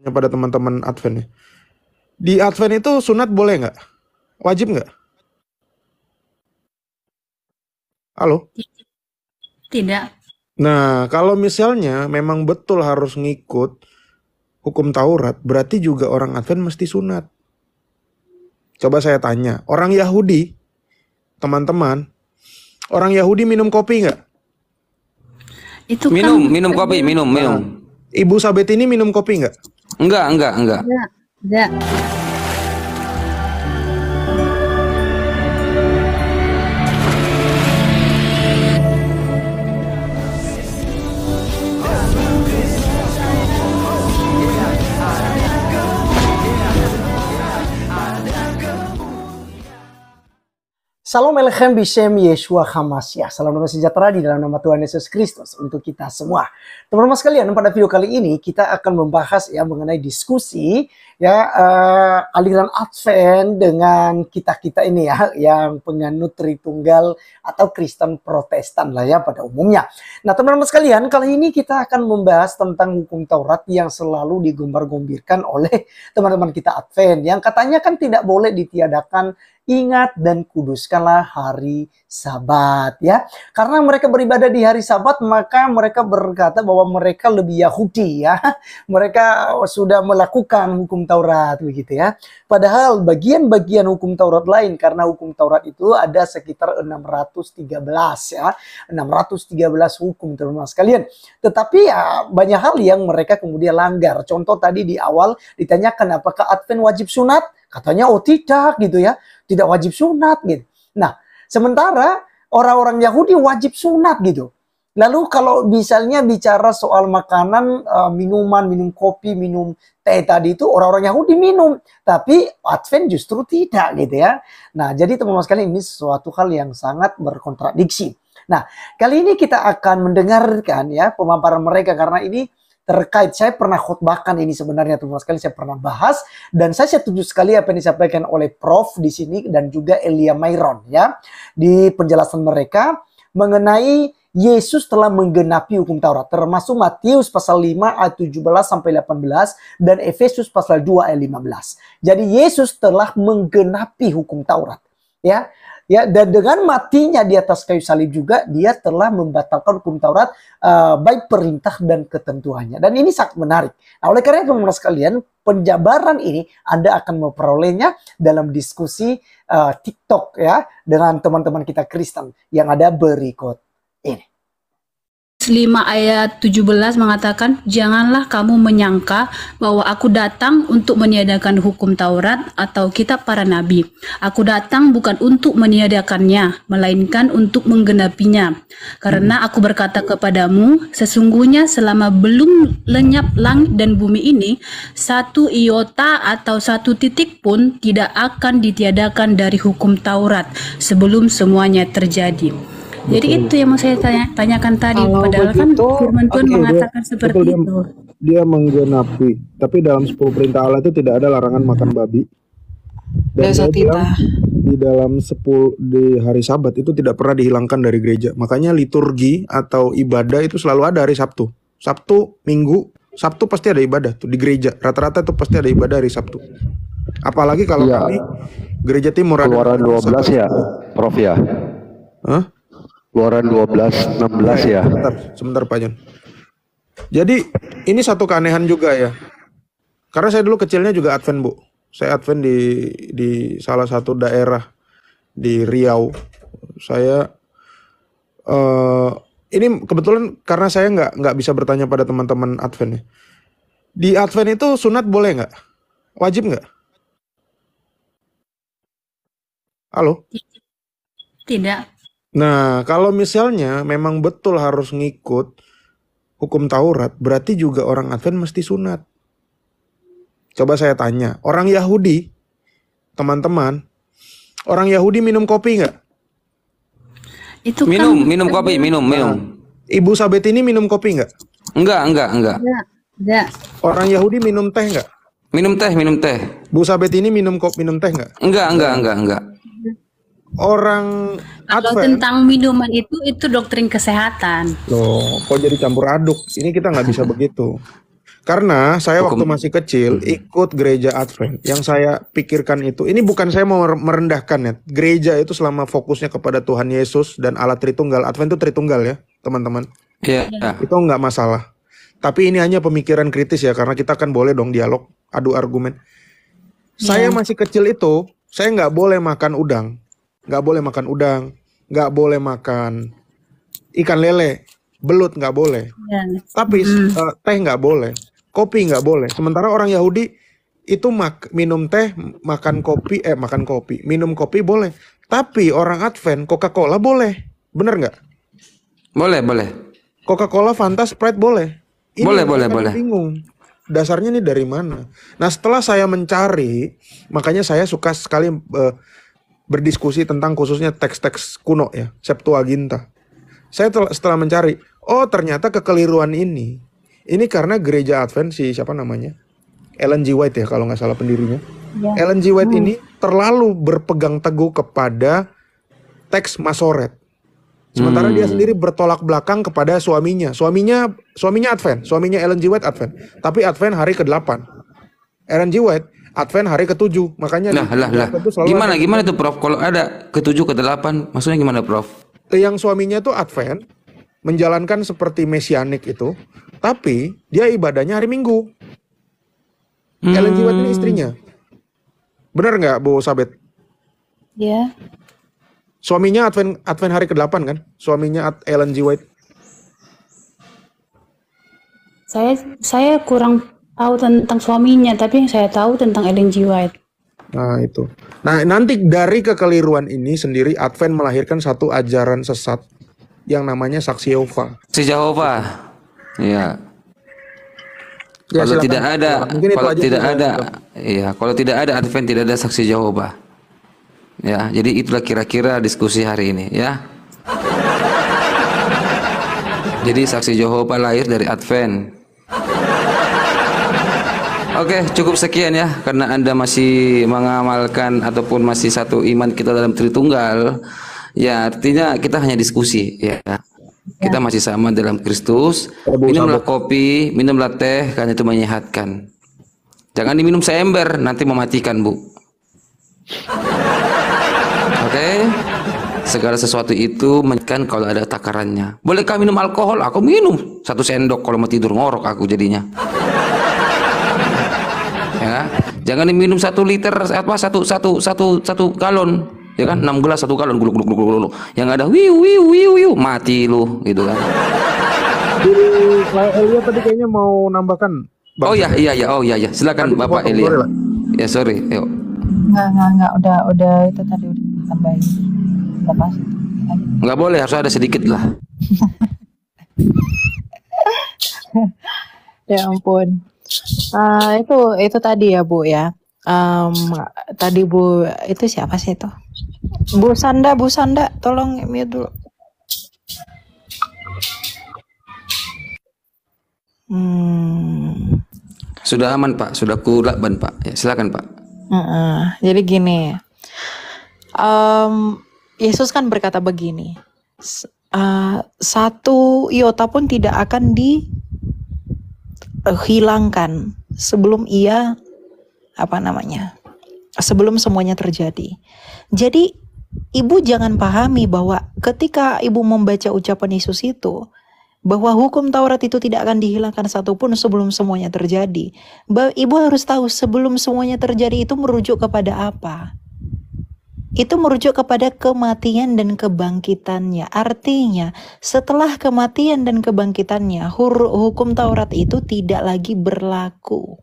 tanya pada teman-teman Advent nih. Di Advent itu sunat boleh nggak? Wajib nggak? Halo? Tidak. Nah, kalau misalnya memang betul harus ngikut hukum Taurat, berarti juga orang Advent mesti sunat. Coba saya tanya, orang Yahudi, teman-teman, orang Yahudi minum kopi nggak? Itu kan minum, kan minum kopi, minum, minum. Ibu Sabet ini minum kopi nggak? Enggak, enggak, enggak. Enggak. enggak. Salam Elechem Bishem Yeshua HaMashiach. Salam damai sejahtera di dalam nama Tuhan Yesus Kristus untuk kita semua. Teman-teman sekalian, pada video kali ini kita akan membahas ya mengenai diskusi ya uh, aliran Advent dengan kita-kita ini ya yang penganut Tritunggal atau Kristen Protestan lah ya pada umumnya. Nah, teman-teman sekalian, kali ini kita akan membahas tentang hukum Taurat yang selalu digembar-gembirkan oleh teman-teman kita Advent yang katanya kan tidak boleh ditiadakan Ingat dan kuduskanlah hari Sabat ya. Karena mereka beribadah di hari Sabat maka mereka berkata bahwa mereka lebih Yahudi ya. Mereka sudah melakukan hukum Taurat begitu ya. Padahal bagian-bagian hukum Taurat lain karena hukum Taurat itu ada sekitar 613 ya. 613 hukum teman-teman sekalian. Tetapi ya banyak hal yang mereka kemudian langgar. Contoh tadi di awal ditanyakan apakah Advent wajib sunat? Katanya oh tidak gitu ya. Tidak wajib sunat gitu. Nah, Sementara orang-orang Yahudi wajib sunat gitu. Lalu kalau misalnya bicara soal makanan, eh, minuman, minum kopi, minum teh tadi itu orang-orang Yahudi minum, tapi Advent justru tidak gitu ya. Nah, jadi teman-teman sekalian ini sesuatu hal yang sangat berkontradiksi. Nah, kali ini kita akan mendengarkan ya pemaparan mereka karena ini terkait. Saya pernah khutbahkan ini sebenarnya teman-teman sekali saya pernah bahas dan saya setuju sekali apa yang disampaikan oleh Prof di sini dan juga Elia Mayron ya di penjelasan mereka mengenai Yesus telah menggenapi hukum Taurat termasuk Matius pasal 5 ayat 17 sampai 18 dan Efesus pasal 2 ayat 15. Jadi Yesus telah menggenapi hukum Taurat ya ya dan dengan matinya di atas kayu salib juga dia telah membatalkan hukum Taurat uh, eh, baik perintah dan ketentuannya dan ini sangat menarik nah oleh karena itu teman-teman sekalian penjabaran ini Anda akan memperolehnya dalam diskusi uh, TikTok ya dengan teman-teman kita Kristen yang ada berikut ini 5 ayat 17 mengatakan, "Janganlah kamu menyangka bahwa aku datang untuk meniadakan hukum Taurat atau kitab para nabi. Aku datang bukan untuk meniadakannya, melainkan untuk menggenapinya. Karena aku berkata kepadamu, sesungguhnya selama belum lenyap langit dan bumi ini, satu iota atau satu titik pun tidak akan ditiadakan dari hukum Taurat sebelum semuanya terjadi." Jadi Betul. itu yang mau saya tanya, tanyakan tadi. Kalau Padahal kan begitu, kan firman Tuhan okay, mengatakan dia, seperti itu. Dia, dia menggenapi. Tapi dalam 10 perintah Allah itu tidak ada larangan makan babi. Dan Dosa dia bilang, di dalam 10 di hari Sabat itu tidak pernah dihilangkan dari gereja. Makanya liturgi atau ibadah itu selalu ada hari Sabtu. Sabtu, Minggu, Sabtu pasti ada ibadah tuh di gereja. Rata-rata itu pasti ada ibadah hari Sabtu. Apalagi kalau ya. kami gereja timur Keluaran 12 Sabtu. ya, Prof ya. Hah? Keluaran 12, nah, 16 ya. Sebentar, sebentar Pak Jun. Jadi ini satu keanehan juga ya. Karena saya dulu kecilnya juga Advent Bu. Saya Advent di di salah satu daerah di Riau. Saya uh, ini kebetulan karena saya nggak nggak bisa bertanya pada teman-teman Advent ya. Di Advent itu sunat boleh nggak? Wajib nggak? Halo? Tidak. Nah, kalau misalnya memang betul harus ngikut hukum Taurat, berarti juga orang Advent mesti sunat. Coba saya tanya, orang Yahudi, teman-teman, orang Yahudi minum kopi nggak? Itu kan minum, minum kopi, iya. minum, minum. Nah, Ibu Sabet ini minum kopi nggak? Enggak, enggak, enggak. Enggak, Orang Yahudi minum teh nggak? Minum teh, minum teh. Bu Sabet ini minum kopi, minum teh nggak? Enggak, enggak, enggak, enggak orang Kalau Advent, tentang minuman itu itu doktrin kesehatan. Loh, kok jadi campur aduk? Ini kita nggak bisa begitu. Karena saya Hukum. waktu masih kecil ikut gereja Advent. Yang saya pikirkan itu, ini bukan saya mau merendahkan ya. Gereja itu selama fokusnya kepada Tuhan Yesus dan alat Tritunggal. Advent itu Tritunggal ya, teman-teman. Iya. -teman. Iya. Yeah. Itu nggak masalah. Tapi ini hanya pemikiran kritis ya, karena kita kan boleh dong dialog, adu argumen. Yeah. Saya iya. masih kecil itu, saya nggak boleh makan udang nggak boleh makan udang, nggak boleh makan ikan lele, belut nggak boleh. Yeah. Tapi mm. uh, teh nggak boleh, kopi nggak boleh. Sementara orang Yahudi itu mak minum teh, makan kopi, eh makan kopi, minum kopi boleh. Tapi orang Advent Coca-Cola boleh, bener nggak? Boleh, boleh. Coca-Cola, Fanta, Sprite boleh. Ini boleh, boleh, kan boleh. Bingung. Dasarnya ini dari mana? Nah setelah saya mencari, makanya saya suka sekali uh, berdiskusi tentang khususnya teks-teks kuno ya, Septuaginta. Saya tel- setelah mencari, oh ternyata kekeliruan ini. Ini karena gereja Advent si siapa namanya? Ellen G. White ya kalau nggak salah pendirinya. Ya. Ellen G. White hmm. ini terlalu berpegang teguh kepada teks Masoret. Sementara hmm. dia sendiri bertolak belakang kepada suaminya. Suaminya suaminya Advent, suaminya Ellen G. White Advent. Tapi Advent hari ke-8. Ellen G. White Advent hari ketujuh. Makanya nah, lah, lah. Gimana gimana tuh Prof? Kalau ada ketujuh ke delapan, maksudnya gimana Prof? Yang suaminya tuh Advent menjalankan seperti mesianik itu, tapi dia ibadahnya hari Minggu. Hmm. Ellen Jiwat ini istrinya. Benar nggak Bu Sabet? Iya. Yeah. Suaminya Advent Advent hari ke-8 kan? Suaminya at Ellen Jiwat White. Saya saya kurang tahu tentang suaminya, tapi yang saya tahu tentang Ellen G. White. Nah, itu. Nah, nanti dari kekeliruan ini sendiri Advent melahirkan satu ajaran sesat yang namanya saksi Yehova. Si Yehova. Iya. Ya, kalau tidak ada, ya, mungkin kalau tidak ada, iya, kalau tidak ada Advent tidak ada saksi Yehova. Ya, jadi itulah kira-kira diskusi hari ini, ya. jadi saksi Yehova lahir dari Advent. Oke, okay, cukup sekian ya karena Anda masih mengamalkan ataupun masih satu iman kita dalam Tritunggal. Ya, artinya kita hanya diskusi ya. ya. Kita masih sama dalam Kristus. Ya, minumlah kopi, minumlah teh karena itu menyehatkan. Jangan diminum seember, nanti mematikan, Bu. Oke. Okay? Segala sesuatu itu menyehatkan kalau ada takarannya. Bolehkah minum alkohol? Aku minum. Satu sendok kalau mau tidur ngorok aku jadinya ya kan? jangan diminum satu liter apa satu satu satu satu galon ya kan enam gelas satu galon guluk guluk guluk guluk. yang ada wiu wiu wiu wiu mati lu gitu kan jadi Elia tadi kayaknya mau nambahkan Bang oh iya iya iya oh iya iya silakan tadi Bapak Elia ya sorry yuk nggak nggak nggak udah udah itu tadi udah tambahin nggak pas nggak boleh harus ada sedikit lah ya ampun Uh, itu itu tadi ya Bu ya. Um, tadi Bu itu siapa sih itu? Bu Sanda, Bu Sanda, tolong mute dulu. Hmm. Sudah aman Pak, sudah ban Pak. Ya, silakan Pak. Uh -uh. Jadi gini, um, Yesus kan berkata begini, uh, satu iota pun tidak akan di uh, hilangkan sebelum ia apa namanya sebelum semuanya terjadi. Jadi ibu jangan pahami bahwa ketika ibu membaca ucapan Yesus itu bahwa hukum Taurat itu tidak akan dihilangkan satupun sebelum semuanya terjadi. Ibu harus tahu sebelum semuanya terjadi itu merujuk kepada apa itu merujuk kepada kematian dan kebangkitannya. Artinya, setelah kematian dan kebangkitannya, hukum Taurat itu tidak lagi berlaku.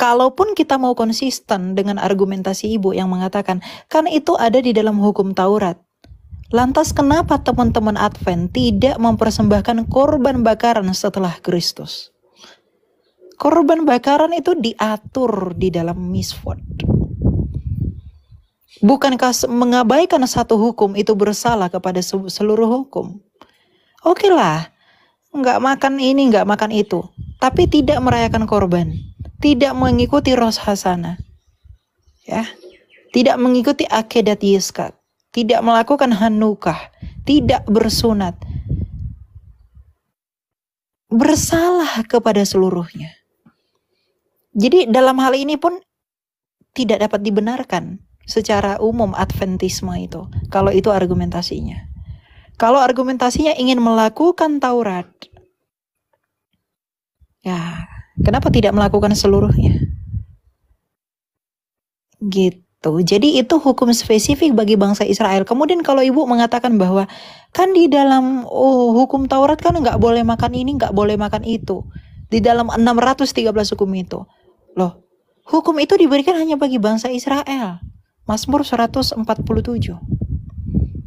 Kalaupun kita mau konsisten dengan argumentasi ibu yang mengatakan, kan itu ada di dalam hukum Taurat. Lantas kenapa teman-teman Advent tidak mempersembahkan korban bakaran setelah Kristus? Korban bakaran itu diatur di dalam misfot. Bukankah mengabaikan satu hukum itu bersalah kepada seluruh hukum? Oke okay lah, nggak makan ini, nggak makan itu. Tapi tidak merayakan korban. Tidak mengikuti Ros hasana, Ya, tidak mengikuti akedat Yiskat. Tidak melakukan Hanukah. Tidak bersunat. Bersalah kepada seluruhnya. Jadi dalam hal ini pun tidak dapat dibenarkan secara umum Adventisme itu. Kalau itu argumentasinya. Kalau argumentasinya ingin melakukan Taurat, ya kenapa tidak melakukan seluruhnya? Gitu. Jadi itu hukum spesifik bagi bangsa Israel. Kemudian kalau ibu mengatakan bahwa kan di dalam oh, hukum Taurat kan nggak boleh makan ini, nggak boleh makan itu. Di dalam 613 hukum itu. Loh, hukum itu diberikan hanya bagi bangsa Israel. Mazmur 147.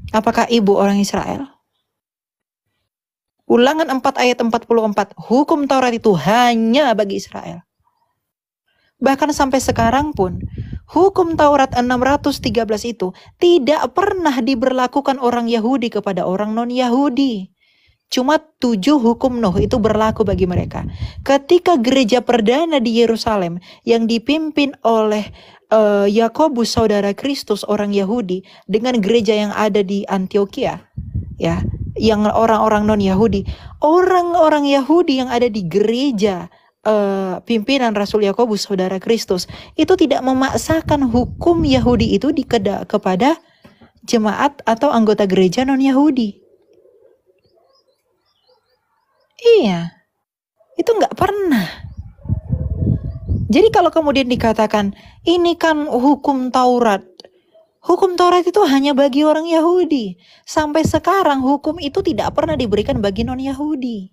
Apakah ibu orang Israel? Ulangan 4 ayat 44, hukum Taurat itu hanya bagi Israel. Bahkan sampai sekarang pun, hukum Taurat 613 itu tidak pernah diberlakukan orang Yahudi kepada orang non-Yahudi. Cuma tujuh hukum Nuh itu berlaku bagi mereka. Ketika gereja perdana di Yerusalem yang dipimpin oleh Eh, Yakobus uh, saudara Kristus orang Yahudi dengan gereja yang ada di Antioquia ya yang orang-orang non Yahudi orang-orang Yahudi yang ada di gereja uh, pimpinan Rasul Yakobus saudara Kristus itu tidak memaksakan hukum Yahudi itu di kepada jemaat atau anggota gereja non Yahudi. Iya, itu nggak pernah. Jadi kalau kemudian dikatakan ini kan hukum Taurat, Hukum Taurat itu hanya bagi orang Yahudi. Sampai sekarang hukum itu tidak pernah diberikan bagi non-Yahudi.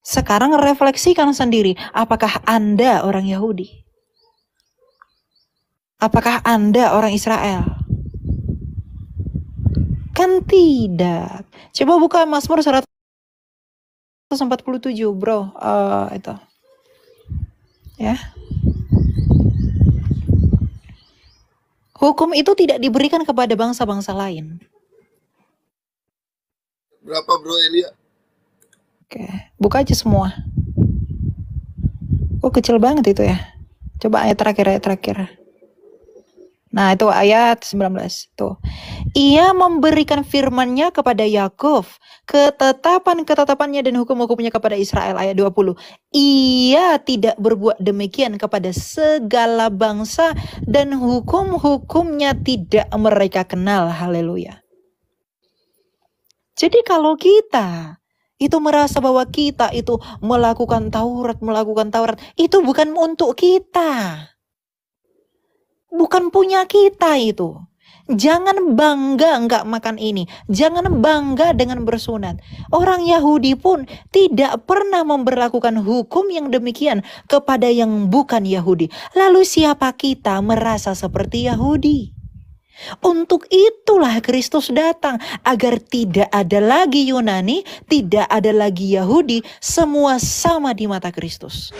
Sekarang refleksikan sendiri, apakah Anda orang Yahudi? Apakah Anda orang Israel? Kan tidak. Coba buka Mazmur 147, Bro. Uh, itu ya hukum itu tidak diberikan kepada bangsa-bangsa lain berapa bro Elia oke buka aja semua oh kecil banget itu ya coba ayat terakhir ayat terakhir Nah, itu ayat 19. Tuh. Ia memberikan firman-Nya kepada Yakov ketetapan-ketetapannya dan hukum-hukumnya kepada Israel ayat 20. Ia tidak berbuat demikian kepada segala bangsa dan hukum-hukumnya tidak mereka kenal. Haleluya. Jadi kalau kita itu merasa bahwa kita itu melakukan Taurat, melakukan Taurat, itu bukan untuk kita bukan punya kita itu. Jangan bangga enggak makan ini. Jangan bangga dengan bersunat. Orang Yahudi pun tidak pernah memberlakukan hukum yang demikian kepada yang bukan Yahudi. Lalu siapa kita merasa seperti Yahudi? Untuk itulah Kristus datang agar tidak ada lagi Yunani, tidak ada lagi Yahudi, semua sama di mata Kristus.